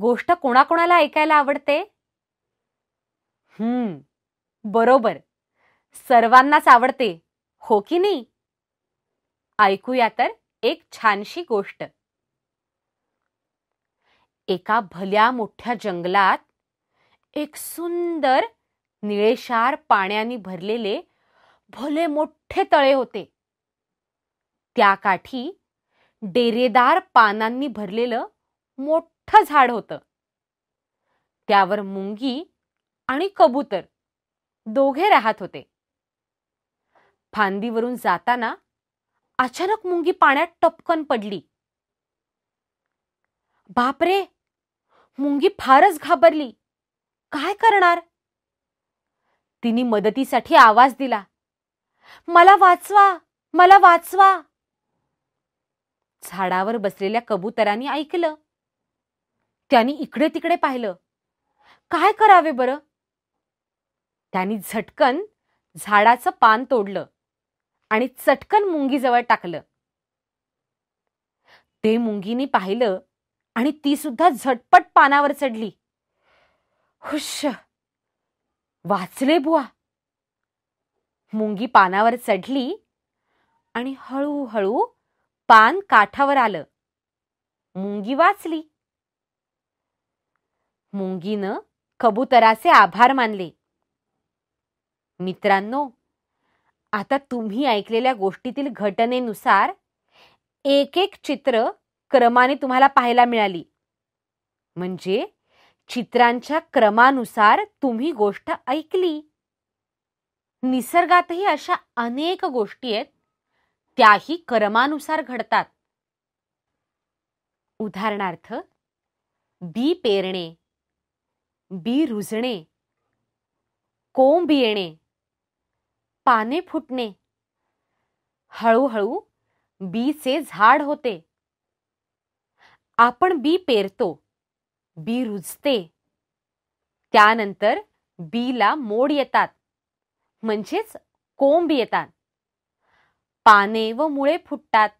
गोष्ट कोणाकोणाला ऐकायला आवडते हम्म बरोबर सर्वांनाच आवडते हो की नाही ऐकूया तर एक छानशी गोष्ट एका भल्या मोठ्या जंगलात एक सुंदर निळेशार पाण्याने भरलेले भले मोठे तळे होते त्या काठी डेरेदार पानांनी भरलेलं मोठ मोठं झाड होतं त्यावर मुंगी आणि कबूतर दोघे राहत होते फांदीवरून जाताना अचानक मुंगी पाण्यात टपकन पडली बापरे मुंगी फारच घाबरली काय करणार तिने मदतीसाठी आवाज दिला मला वाचवा मला वाचवा झाडावर बसलेल्या कबुतरांनी ऐकलं त्यांनी इकडे तिकडे पाहिलं काय करावे बरं त्यांनी झटकन झाडाचं पान तोडलं आणि चटकन मुंगीजवळ टाकलं ते मुंगीने पाहिलं आणि ती सुद्धा झटपट पानावर चढली हुश वाचले बुवा मुंगी पानावर चढली आणि हळूहळू पान काठावर आलं मुंगी वाचली मुंगीनं कबुतराचे आभार मानले मित्रांनो आता तुम्ही ऐकलेल्या गोष्टीतील घटनेनुसार एक एक चित्र क्रमाने तुम्हाला पाहायला मिळाली म्हणजे चित्रांच्या क्रमानुसार तुम्ही गोष्ट ऐकली निसर्गातही अशा अनेक गोष्टी आहेत त्याही क्रमानुसार घडतात उदाहरणार्थ बी पेरणे बी रुजणे कोंब येणे पाने फुटणे हळूहळू बीचे झाड होते आपण बी पेरतो बी रुजते त्यानंतर बीला मोड येतात म्हणजेच कोंब येतात पाने व मुळे फुटतात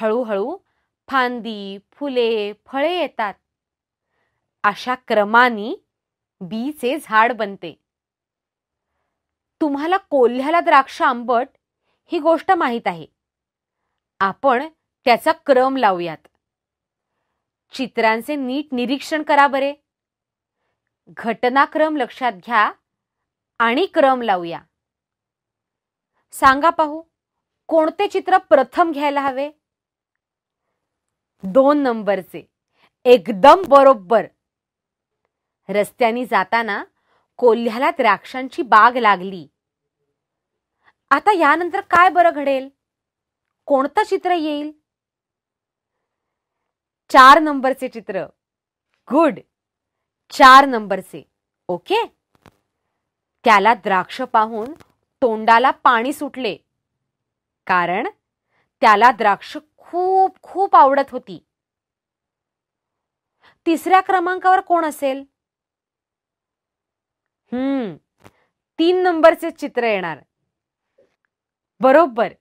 हळूहळू फांदी फुले फळे येतात अशा क्रमाने बीचे झाड बनते तुम्हाला कोल्ह्याला द्राक्ष आंबट ही गोष्ट माहीत आहे आपण त्याचा क्रम लावूयात चित्रांचे नीट निरीक्षण करा बरे घटनाक्रम लक्षात घ्या आणि क्रम लावूया सांगा पाहू कोणते चित्र प्रथम घ्यायला हवे दोन नंबरचे एकदम बरोबर रस्त्यानी जाताना कोल्ह्याला द्राक्षांची बाग लागली आता यानंतर काय बरं घडेल कोणतं चित्र येईल चार नंबरचे चित्र गुड चार नंबरचे ओके त्याला द्राक्ष पाहून तोंडाला पाणी सुटले कारण त्याला द्राक्ष खूप खूप आवडत होती तिसऱ्या क्रमांकावर कोण असेल हम्म तीन नंबरचे चित्र येणार बरोबर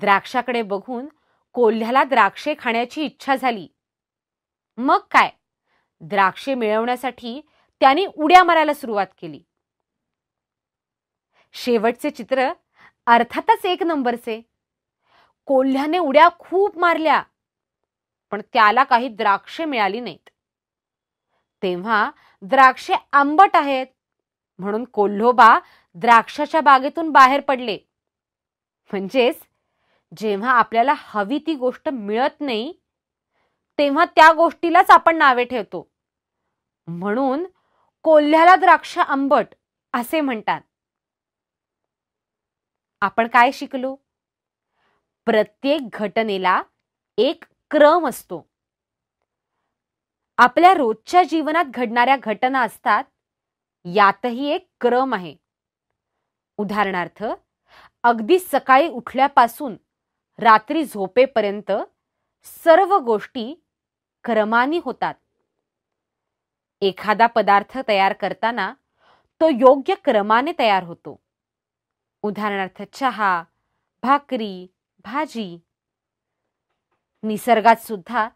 द्राक्षाकडे बघून कोल्ह्याला द्राक्षे खाण्याची इच्छा झाली मग काय द्राक्षे मिळवण्यासाठी त्याने उड्या मारायला सुरुवात केली शेवटचे चित्र अर्थातच एक नंबरचे कोल्ह्याने उड्या खूप मारल्या पण त्याला काही द्राक्षे मिळाली नाहीत तेव्हा द्राक्षे आंबट आहेत म्हणून कोल्होबा द्राक्षाच्या बागेतून बाहेर पडले म्हणजेच जेव्हा आपल्याला हवी ती गोष्ट मिळत नाही तेव्हा त्या गोष्टीलाच आपण नावे ठेवतो म्हणून कोल्ह्याला द्राक्ष आंबट असे म्हणतात आपण काय शिकलो प्रत्येक घटनेला एक क्रम असतो आपल्या रोजच्या जीवनात घडणाऱ्या घटना असतात यातही एक क्रम आहे उदाहरणार्थ अगदी सकाळी उठल्यापासून रात्री झोपेपर्यंत सर्व गोष्टी क्रमाने होतात एखादा पदार्थ तयार करताना तो योग्य क्रमाने तयार होतो उदाहरणार्थ चहा भाकरी भाजी निसर्गात सुद्धा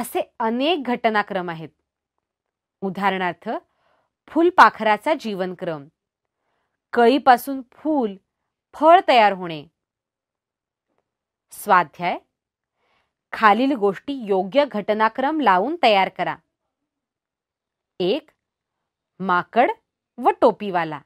असे अनेक घटनाक्रम आहेत उदाहरणार्थ फुलपाखराचा जीवनक्रम कळीपासून फूल फळ तयार होणे स्वाध्याय खालील गोष्टी योग्य घटनाक्रम लावून तयार करा एक माकड व टोपीवाला